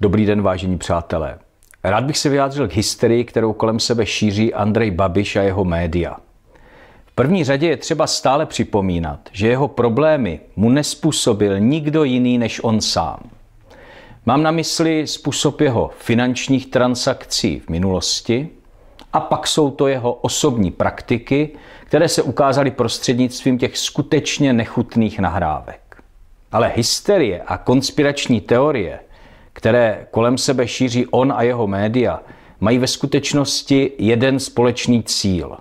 Dobrý den, vážení přátelé. Rád bych se vyjádřil k hysterii, kterou kolem sebe šíří Andrej Babiš a jeho média. V první řadě je třeba stále připomínat, že jeho problémy mu nespůsobil nikdo jiný než on sám. Mám na mysli způsob jeho finančních transakcí v minulosti a pak jsou to jeho osobní praktiky, které se ukázaly prostřednictvím těch skutečně nechutných nahrávek. Ale hysterie a konspirační teorie – které kolem sebe šíří on a jeho média, mají ve skutečnosti jeden společný cíl.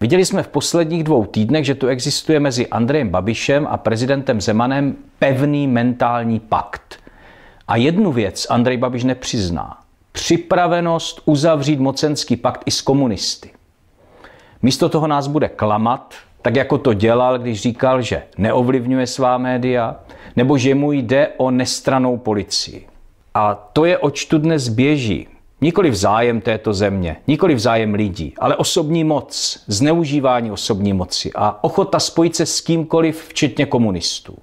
Viděli jsme v posledních dvou týdnech, že tu existuje mezi Andrejem Babišem a prezidentem Zemanem pevný mentální pakt. A jednu věc Andrej Babiš nepřizná. Připravenost uzavřít mocenský pakt i s komunisty. Místo toho nás bude klamat, tak jako to dělal, když říkal, že neovlivňuje svá média, nebo že mu jde o nestranou policii. A to je, oč tu dnes běží. Nikoli v zájem této země, nikoli v zájem lidí, ale osobní moc, zneužívání osobní moci a ochota spojit se s kýmkoliv, včetně komunistů.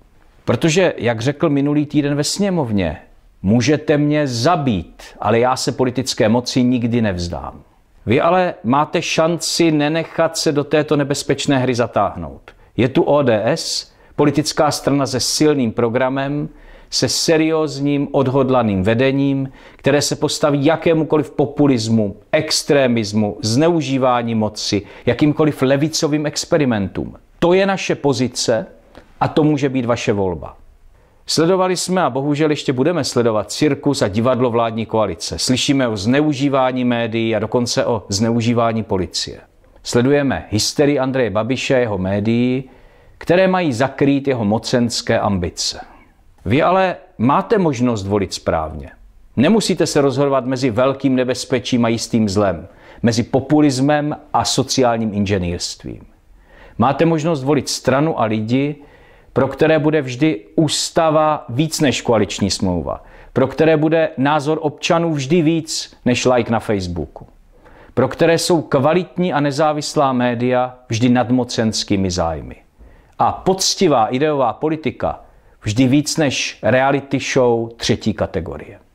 Protože, jak řekl minulý týden ve sněmovně, můžete mě zabít, ale já se politické moci nikdy nevzdám. Vy ale máte šanci nenechat se do této nebezpečné hry zatáhnout. Je tu ODS, politická strana se silným programem, se seriózním, odhodlaným vedením, které se postaví jakémukoliv populismu, extremismu, zneužívání moci, jakýmkoliv levicovým experimentům. To je naše pozice a to může být vaše volba. Sledovali jsme a bohužel ještě budeme sledovat cirkus a divadlo vládní koalice. Slyšíme o zneužívání médií a dokonce o zneužívání policie. Sledujeme hysterii Andreje Babiše a jeho médií, které mají zakrýt jeho mocenské ambice. Vy ale máte možnost volit správně. Nemusíte se rozhodovat mezi velkým nebezpečím a jistým zlem, mezi populismem a sociálním inženýrstvím. Máte možnost volit stranu a lidi, pro které bude vždy ústava víc než koaliční smlouva, pro které bude názor občanů vždy víc než like na Facebooku, pro které jsou kvalitní a nezávislá média vždy nadmocenskými zájmy. A poctivá ideová politika – vždy víc než reality show třetí kategorie.